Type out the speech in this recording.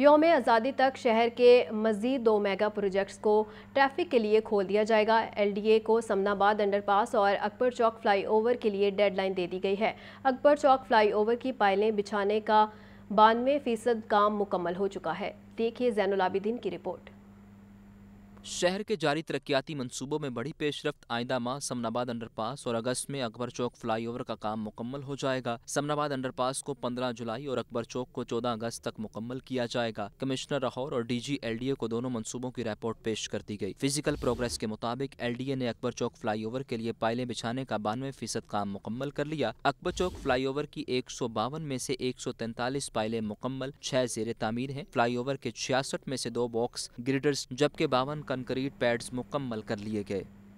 योम आज़ादी तक शहर के मजीद दो मेगा प्रोजेक्ट्स को ट्रैफिक के लिए खोल दिया जाएगा एलडीए को समनाबाद अंडरपास और अकबर चौक फ्लाईओवर के लिए डेडलाइन दे दी गई है अकबर चौक फ्लाईओवर की पायलें बिछाने का बानवे फ़ीसद काम मुकम्मल हो चुका है देखिए अलाबिदीन की रिपोर्ट शहर के जारी तरक्याती मंसूबों में बड़ी पेशरफ आइंदा माह समनाबाद अंडरपास और अगस्त में अकबर चौक फ्लाईओवर का काम मुकम्मल हो जाएगा समनाबाद अंडरपास को 15 जुलाई और अकबर चौक को 14 अगस्त तक मुकम्मल किया जाएगा कमिश्नर राहौर और डीजी एलडीए को दोनों मंसूबों की रिपोर्ट पेश कर दी गई फिजिकल प्रोग्रेस के मुताबिक एल ने अकबर चौक फ्लाई के लिए पायलें बिछाने का बानवे फीसद काम मुकम्मल कर लिया अकबर चौक फ्लाई की एक सौ बावन में ऐसी एक सौ तैंतालीस पायलें मुकम्मल छह जेर तामीर है फ्लाई के छियासठ में ऐसी दो बॉक्स ग्रिडर्स जबकि बावन का कंक्रीट पैड्स मुकम्मल कर लिए गए